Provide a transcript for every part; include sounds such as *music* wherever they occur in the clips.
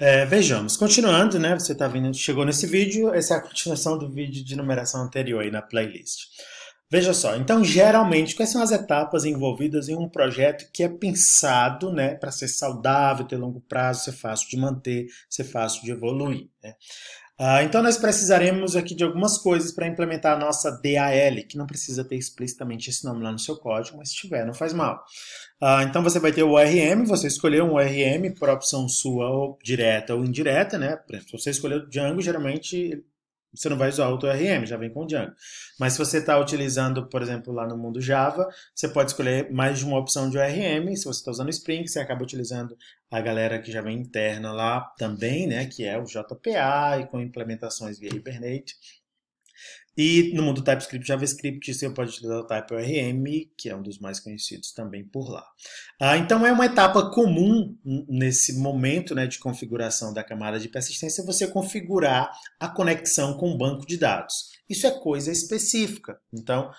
É, vejamos, continuando, né? Você tá vendo, chegou nesse vídeo, essa é a continuação do vídeo de numeração anterior aí na playlist. Veja só, então geralmente quais são as etapas envolvidas em um projeto que é pensado né, para ser saudável, ter longo prazo, ser fácil de manter, ser fácil de evoluir. Né? Uh, então, nós precisaremos aqui de algumas coisas para implementar a nossa DAL, que não precisa ter explicitamente esse nome lá no seu código, mas se tiver, não faz mal. Uh, então, você vai ter o URM, você escolheu um URM por opção sua, ou direta ou indireta, né? Por exemplo, se você escolheu Django, geralmente você não vai usar o ORM, já vem com o Django. Mas se você está utilizando, por exemplo, lá no mundo Java, você pode escolher mais de uma opção de ORM. Se você está usando Spring, você acaba utilizando a galera que já vem interna lá também, né, que é o JPA e com implementações via Hibernate. E no mundo TypeScript JavaScript, você pode utilizar o TypeORM, que é um dos mais conhecidos também por lá. Ah, então é uma etapa comum nesse momento né, de configuração da camada de persistência você configurar a conexão com o banco de dados. Isso é coisa específica. Então,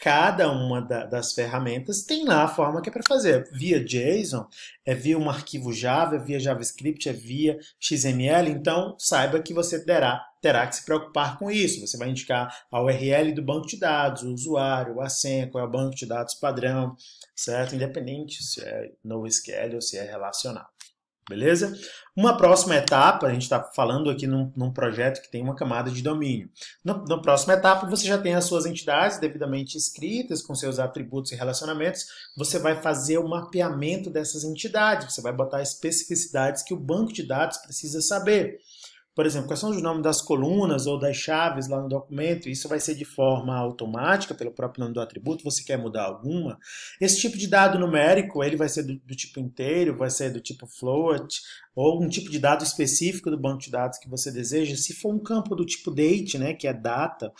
cada uma da, das ferramentas tem lá a forma que é para fazer. Via JSON, é via um arquivo Java, é via JavaScript, é via XML. Então, saiba que você terá, terá que se preocupar com isso. Você vai indicar a URL do banco de dados, o usuário, a senha, qual é o banco de dados padrão, certo? Independente se é NoSQL ou se é relacional beleza? Uma próxima etapa, a gente está falando aqui num, num, projeto que tem uma camada de domínio. No, na próxima etapa, você já tem as suas entidades devidamente escritas, com seus atributos e relacionamentos. Você vai fazer o mapeamento dessas entidades, você vai botar especificidades que o banco de dados precisa saber por exemplo, quais são os nomes das colunas ou das chaves lá no documento, isso vai ser de forma automática, pelo próprio nome do atributo, você quer mudar alguma. Esse tipo de dado numérico, ele vai ser do, do tipo inteiro, vai ser do tipo float, ou um tipo de dado específico do banco de dados que você deseja, se for um campo do tipo date, né, que é data,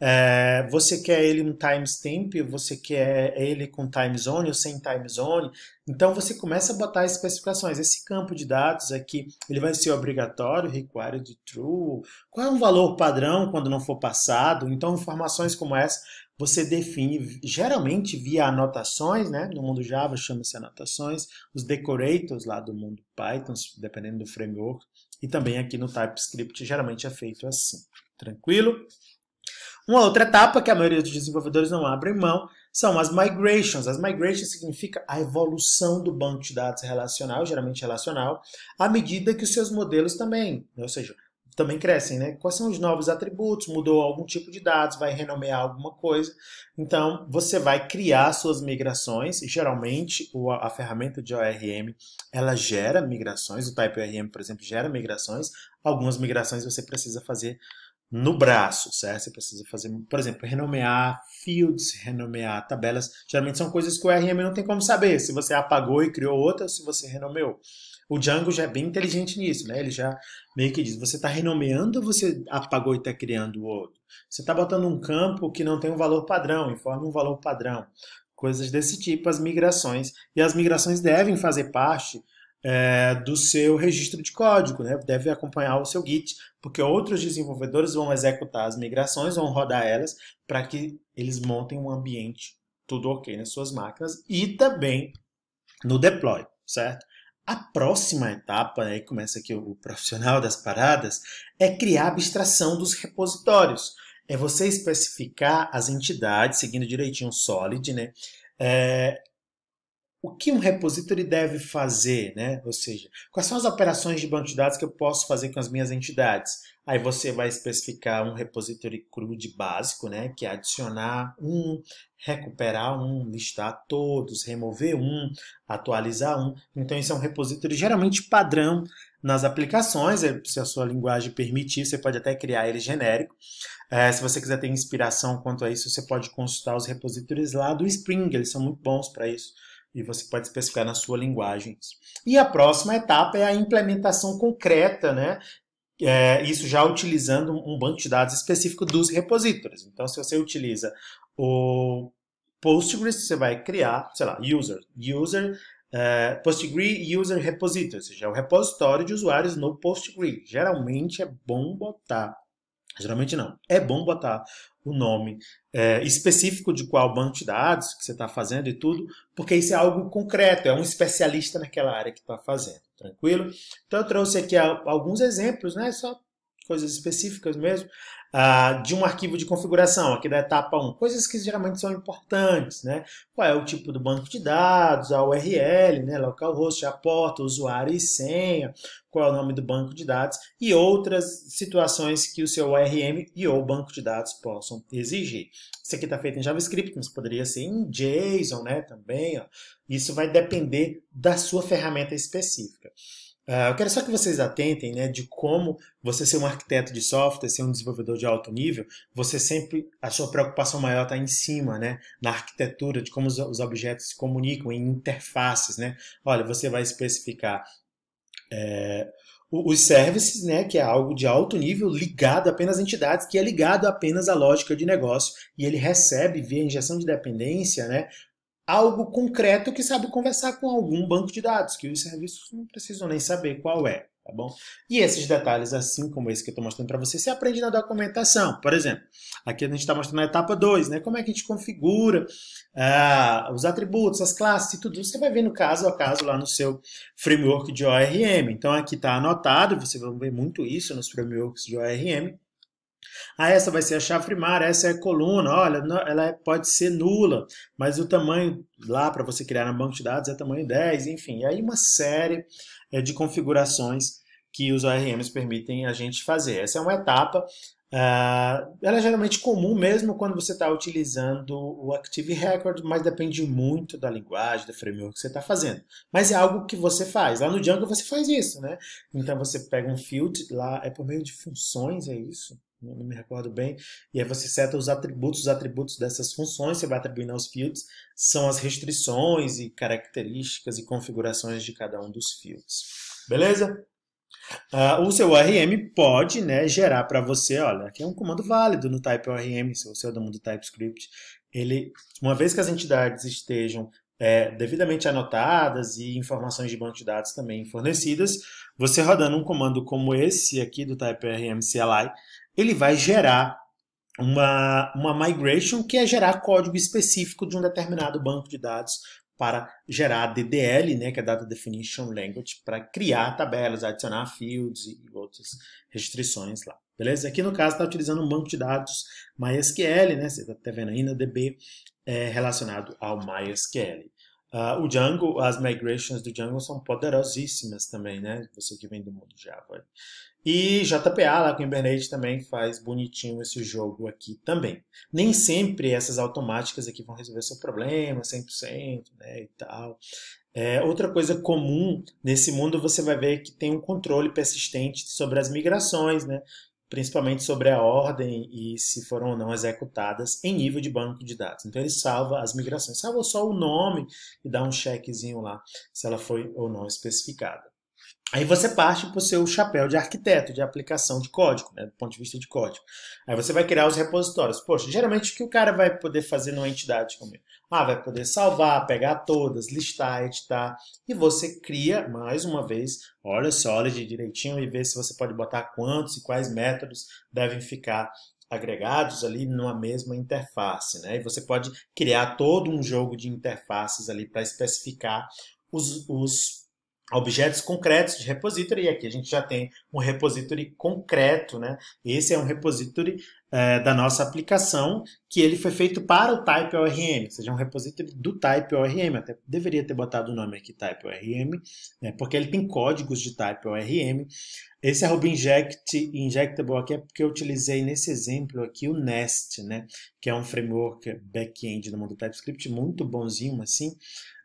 é, você quer ele um timestamp, você quer ele com time zone ou sem time zone, então você começa a botar especificações. Esse campo de dados aqui, ele vai ser obrigatório, required true, qual é um valor padrão quando não for passado, então informações como essa você define, geralmente via anotações, né? no mundo Java chama-se anotações, os decorators lá do mundo Python, dependendo do framework, e também aqui no TypeScript geralmente é feito assim. Tranquilo? Uma outra etapa que a maioria dos desenvolvedores não abre mão são as migrations. As migrations significa a evolução do banco de dados relacional, geralmente relacional, à medida que os seus modelos também, né? ou seja, também crescem, né? Quais são os novos atributos? Mudou algum tipo de dados? Vai renomear alguma coisa? Então, você vai criar suas migrações. Geralmente, a ferramenta de ORM ela gera migrações. O Type ORM, por exemplo, gera migrações. Algumas migrações você precisa fazer no braço, certo? Você precisa fazer, por exemplo, renomear fields, renomear tabelas. Geralmente são coisas que o ORM não tem como saber se você apagou e criou outra ou se você renomeou. O Django já é bem inteligente nisso, né? Ele já meio que diz: você está renomeando ou você apagou e está criando o outro? Você está botando um campo que não tem um valor padrão, informa um valor padrão. Coisas desse tipo, as migrações. E as migrações devem fazer parte é, do seu registro de código, né? deve acompanhar o seu Git, porque outros desenvolvedores vão executar as migrações, vão rodar elas, para que eles montem um ambiente tudo ok nas suas máquinas e também no deploy, certo? A próxima etapa, aí né, começa aqui o profissional das paradas, é criar a abstração dos repositórios. É você especificar as entidades, seguindo direitinho o SOLID, né? É, o que um repository deve fazer, né? Ou seja, quais são as operações de banco de dados que eu posso fazer com as minhas entidades? Aí você vai especificar um repository CRUD básico, né? Que é adicionar um, recuperar um, listar todos, remover um, atualizar um. Então, isso é um repository geralmente padrão nas aplicações, é, se a sua linguagem permitir, você pode até criar ele genérico. É, se você quiser ter inspiração quanto a isso, você pode consultar os repositories lá do Spring, eles são muito bons para isso e você pode especificar na sua linguagem. E a próxima etapa é a implementação concreta, né? É, isso já utilizando um banco de dados específico dos repositories. Então, se você utiliza o Postgres, você vai criar, sei lá, user, user Uh, User Repository, ou seja, é o repositório de usuários no Postgre. Geralmente é bom botar Geralmente não. É bom botar o nome é, específico de qual banco de dados que você está fazendo e tudo, porque isso é algo concreto, é um especialista naquela área que está fazendo, tranquilo? Então eu trouxe aqui alguns exemplos, né? Só coisas específicas mesmo, uh, de um arquivo de configuração, aqui da etapa 1. Coisas que geralmente são importantes, né? Qual é o tipo do banco de dados, a URL, né? localhost, a porta, usuário e senha, qual é o nome do banco de dados e outras situações que o seu ORM e ou banco de dados possam exigir. Isso aqui está feito em JavaScript, mas poderia ser em JSON né, também. Ó. Isso vai depender da sua ferramenta específica. Ah, eu quero só que vocês atentem né, de como você ser um arquiteto de software, ser um desenvolvedor de alto nível, você sempre, a sua preocupação maior está em cima, né, na arquitetura, de como os, os, objetos se comunicam, em interfaces. Né? Olha, você vai especificar é, os services, né, que é algo de alto nível ligado apenas a entidades, que é ligado apenas à lógica de negócio, e ele recebe via injeção de dependência, né, algo concreto que sabe conversar com algum banco de dados, que os serviços não precisam nem saber qual é, tá bom? E esses detalhes, assim como esse que eu estou mostrando para você, se aprende na documentação. Por exemplo, aqui a gente está mostrando a etapa 2, né? Como é que a gente configura ah, os atributos, as classes e tudo. Você vai ver no caso a caso lá no seu framework de ORM. Então aqui está anotado, você vai ver muito isso nos frameworks de ORM. Ah, essa vai ser a chave primária, essa é coluna. Olha, ela é, pode ser nula, mas o tamanho lá para você criar na banco de dados é tamanho 10, enfim. E aí uma série é, de configurações que os ORMs permitem a gente fazer. Essa é uma etapa, ah, ela é geralmente comum mesmo quando você está utilizando o Active Record, mas depende muito da linguagem, do framework que você está fazendo. Mas é algo que você faz. Lá no Django você faz isso, né? Então você pega um field, lá é por meio de funções, é isso? não me recordo bem. E aí você seta os atributos, os atributos dessas funções, você vai atribuindo aos fields, são as restrições e características e configurações de cada um dos fields. Beleza? Uh, o seu ORM pode né, gerar para você, olha, aqui é um comando válido no type ORM, se você é do mundo TypeScript, ele, uma vez que as entidades estejam é, devidamente anotadas e informações de banco de dados também fornecidas, você rodando um comando como esse aqui do type rm CLI, ele vai gerar uma, uma migration, que é gerar código específico de um determinado banco de dados para gerar a DDL, né, que é Data Definition Language, para criar tabelas, adicionar fields e outras restrições lá. Beleza? Aqui no caso está utilizando um banco de dados MySQL, né? Você está vendo aí na DB é, relacionado ao MySQL. Uh, o Django, as migrations do Django são poderosíssimas também, né? Você que vem do mundo Java. E JPA lá com o Hibernate também faz bonitinho esse jogo aqui também. Nem sempre essas automáticas aqui vão resolver seu problema 100%, né, e tal. É, outra coisa comum nesse mundo, você vai ver que tem um controle persistente sobre as migrações, né? principalmente sobre a ordem e se foram ou não executadas em nível de banco de dados. Então ele salva as migrações, salva só o nome e dá um chequezinho lá se ela foi ou não especificada. Aí você parte para o seu chapéu de arquiteto, de aplicação de código, né, do ponto de vista de código. Aí você vai criar os repositórios. Poxa, geralmente o que o cara vai poder fazer numa entidade como eu? Ah, vai poder salvar, pegar todas, listar, editar. E você cria, mais uma vez, olha só, olha direitinho e vê se você pode botar quantos e quais métodos devem ficar agregados ali numa mesma interface. Né? E você pode criar todo um jogo de interfaces ali para especificar os, os objetos concretos de repository, e aqui a gente já tem um repository concreto, né? Esse é um repository é, da nossa aplicação, que ele foi feito para o Type ORM, ou seja, é um repository do Type ORM, até deveria ter botado o nome aqui Type ORM, né? porque ele tem códigos de Type ORM. Esse arroba inject, injectable aqui é porque eu utilizei nesse exemplo aqui o Nest, né? que é um framework back-end do mundo TypeScript, muito bonzinho assim,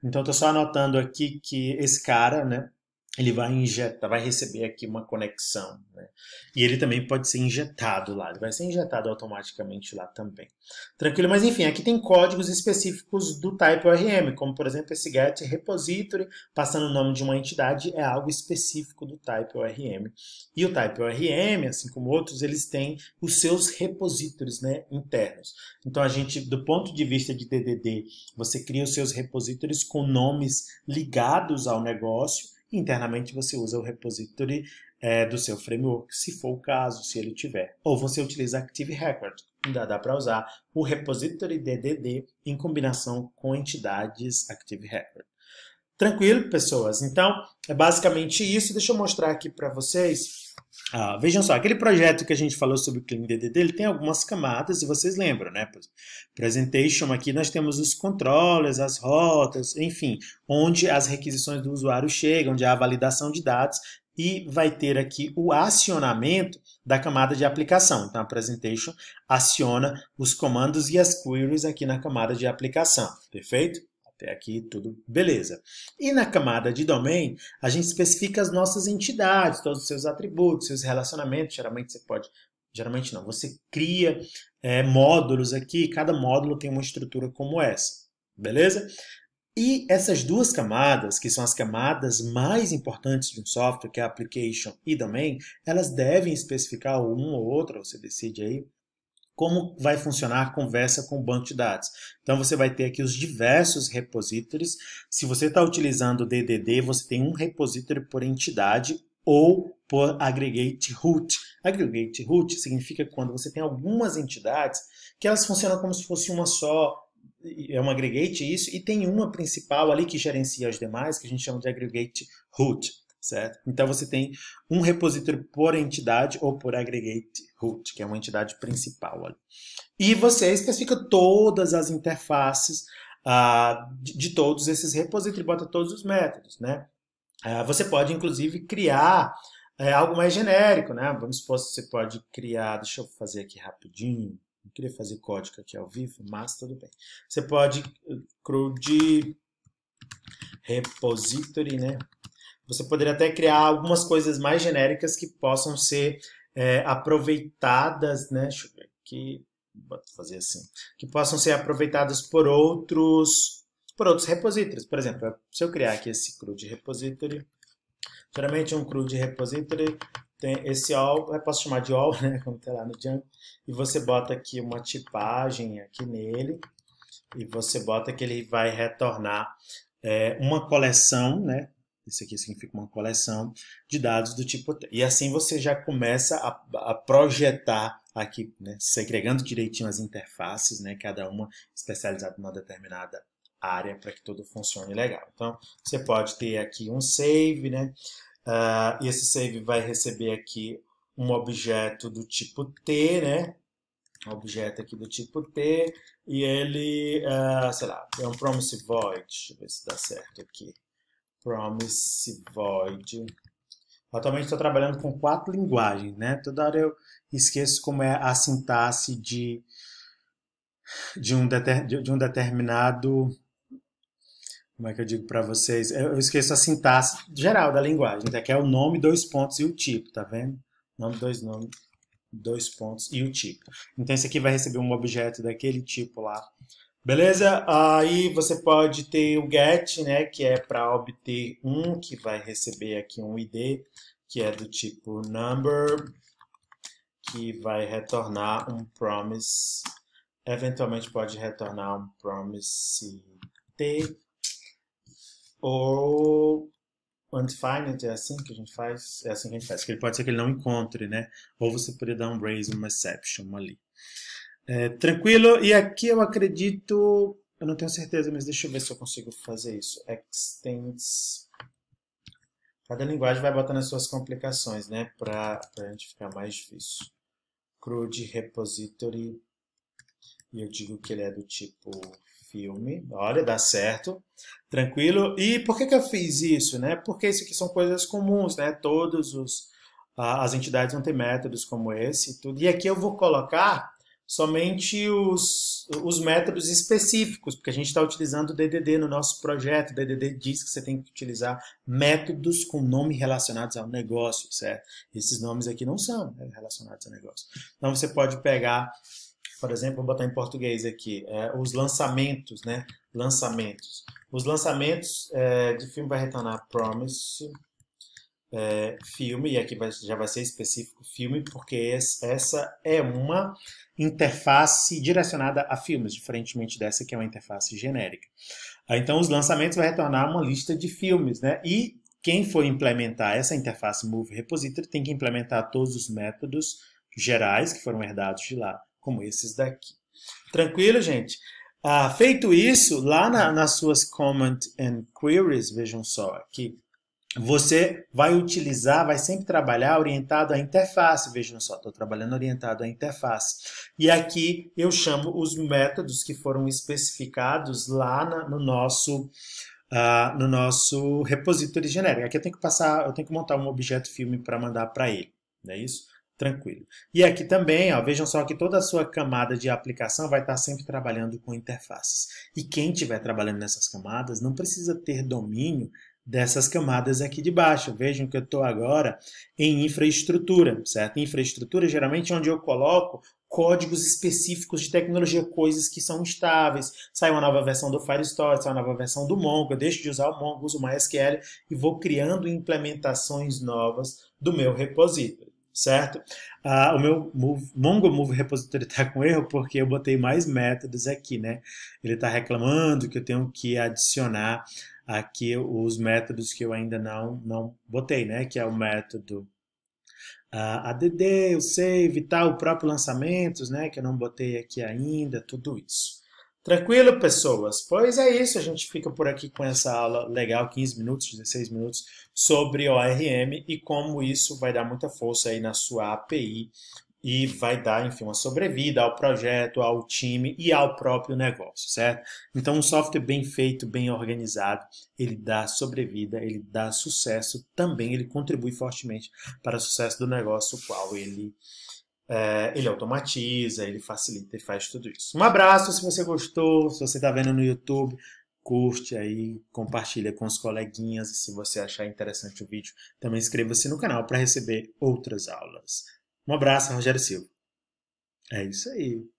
então, estou só anotando aqui que esse cara, né, ele vai injetar, vai receber aqui uma conexão, né? E ele também pode ser injetado lá, ele vai ser injetado automaticamente lá também. Tranquilo, mas enfim, aqui tem códigos específicos do type ORM, como por exemplo esse get repository, passando o nome de uma entidade, é algo específico do type ORM. E o type ORM, assim como outros, eles têm os seus repositories né, internos. Então a gente, do ponto de vista de DDD, você cria os seus repositories com nomes ligados ao negócio, internamente você usa o repository é, do seu framework, se for o caso, se ele tiver. Ou você utiliza Active Record, ainda dá para usar o repository DDD em combinação com entidades Active Record. Tranquilo, pessoas? Então, é basicamente isso. Deixa eu mostrar aqui para vocês ah, vejam só, aquele projeto que a gente falou sobre o Clean DDD, ele tem algumas camadas, e vocês lembram, né? Presentation, aqui nós temos os controles, as rotas, enfim, onde as requisições do usuário chegam, onde há a validação de dados, e vai ter aqui o acionamento da camada de aplicação. Então, a Presentation aciona os comandos e as queries aqui na camada de aplicação, perfeito? Até aqui tudo beleza. E na camada de domain, a gente especifica as nossas entidades, todos os seus atributos, seus relacionamentos. Geralmente você pode geralmente não, você cria é, módulos aqui, cada módulo tem uma estrutura como essa, beleza? E essas duas camadas, que são as camadas mais importantes de um software, que é application e domain, elas devem especificar uma ou outra, você decide aí, como vai funcionar a conversa com o banco de dados. Então você vai ter aqui os diversos repositories. Se você está utilizando o DDD, você tem um repository por entidade ou por aggregate root. Aggregate root significa quando você tem algumas entidades que elas funcionam como se fosse uma só, é um aggregate isso, e tem uma principal ali que gerencia as demais, que a gente chama de aggregate root certo? Então você tem um repositório por entidade ou por aggregate root, que é uma entidade principal ali. E você especifica todas as interfaces uh, de, de, todos esses repositórios, bota todos os métodos, né? Uh, você pode, inclusive, criar uh, algo mais genérico, né? Vamos supor que você pode criar, deixa eu fazer aqui rapidinho, não queria fazer código aqui ao vivo, mas tudo bem. Você pode eh, CRUD repository, né? Você poderia até criar algumas coisas mais genéricas que possam ser é, aproveitadas, né? Deixa eu ver aqui, vou fazer assim, que possam ser aproveitadas por outros, por outros repositories. Por exemplo, se eu criar aqui esse CRUD repository, geralmente um CRUD repository tem esse all, eu posso chamar de all, *laughs* né? Como tá lá no Django, e você bota aqui uma tipagem aqui nele e você bota que ele vai retornar é, uma coleção, né? Isso aqui significa uma coleção de dados do tipo hotel. E assim você já começa a, a projetar aqui, né, segregando direitinho as interfaces, né, cada uma especializada em uma determinada área para que tudo funcione legal. Então, você pode ter aqui um save, né? Uh, e esse save vai receber aqui um objeto do tipo T, né? Um objeto aqui do tipo T, e ele, uh, sei lá, é um promise void, deixa eu ver se dá certo aqui. Promise Void. Atualmente estou trabalhando com quatro linguagens, né? Toda hora eu esqueço como é a sintaxe de, de, um, deter, de um determinado. Como é que eu digo para vocês? Eu esqueço a sintaxe geral da linguagem, tá? que é o nome, dois pontos e o tipo, tá vendo? Nome, dois nomes, dois pontos e o tipo. Então, esse aqui vai receber um objeto daquele tipo lá Beleza? Aí você pode ter o get, né, que é para obter um, que vai receber aqui um id, que é do tipo number, que vai retornar um promise, eventualmente pode retornar um promise t, ou undefined, é assim que a gente faz, é assim que a gente faz, que ele pode ser que ele não encontre, né, ou você poderia dar um raise, uma exception ali. É, tranquilo. E aqui eu acredito. Eu não tenho certeza, mas deixa eu ver se eu consigo fazer isso. Extends. Cada linguagem vai botando as suas complicações, né? Para a gente ficar mais difícil. Crude repository. E eu digo que ele é do tipo filme. Olha, dá certo. Tranquilo. E por que, que eu fiz isso, né? Porque isso aqui são coisas comuns, né? Todos os as entidades vão ter métodos como esse e tudo. E aqui eu vou colocar somente os, os métodos específicos, porque a gente está utilizando o DDD no nosso projeto. O DDD diz que você tem que utilizar métodos com nome relacionados ao negócio, certo? Esses nomes aqui não são né, relacionados ao negócio. Então você pode pegar, por exemplo, vou botar em português aqui, é, os lançamentos, né? Lançamentos. Os lançamentos é, de filme vai retornar Promise é, filme, e aqui vai, já vai ser específico filme, porque esse, essa é uma interface direcionada a filmes, diferentemente dessa que é uma interface genérica. Ah, então, os lançamentos vai retornar uma lista de filmes, né? E quem for implementar essa interface Move Repository tem que implementar todos os métodos gerais que foram herdados de lá, como esses daqui. Tranquilo, gente? Ah, feito isso, lá na, nas suas comment and queries, vejam só, aqui você vai utilizar, vai sempre trabalhar orientado à interface. Vejam só, estou trabalhando orientado à interface. E aqui eu chamo os métodos que foram especificados lá no nosso, uh, no nosso repositório genérico. Aqui eu tenho que passar, eu tenho que montar um objeto filme para mandar para ele. Não é isso? Tranquilo. E aqui também, ó, vejam só que toda a sua camada de aplicação vai estar sempre trabalhando com interfaces. E quem estiver trabalhando nessas camadas não precisa ter domínio dessas camadas aqui de baixo. Vejam que eu estou agora em infraestrutura, certo? Infraestrutura geralmente é onde eu coloco códigos específicos de tecnologia, coisas que são estáveis Sai uma nova versão do Firestore, sai uma nova versão do Mongo, eu deixo de usar o Mongo, uso o MySQL e vou criando implementações novas do meu repositório certo? Ah, o meu move, Mongo Move Repository está com erro porque eu botei mais métodos aqui, né? Ele está reclamando que eu tenho que adicionar aqui os métodos que eu ainda não, não botei, né? Que é o método uh, ah, ADD, o save e tal, o próprio lançamentos, né? Que eu não botei aqui ainda, tudo isso. Tranquilo, pessoas? Pois é isso, a gente fica por aqui com essa aula legal, 15 minutos, 16 minutos, sobre ORM e como isso vai dar muita força aí na sua API e vai dar, enfim, uma sobrevida ao projeto, ao time e ao próprio negócio, certo? Então, um software bem feito, bem organizado, ele dá sobrevida, ele dá sucesso, também ele contribui fortemente para o sucesso do negócio, o qual ele, é, ele automatiza, ele facilita e faz tudo isso. Um abraço se você gostou, se você está vendo no YouTube, curte aí, compartilha com os coleguinhas e se você achar interessante o vídeo, também inscreva-se no canal para receber outras aulas. Um abraço, Rogério Silva. É isso aí.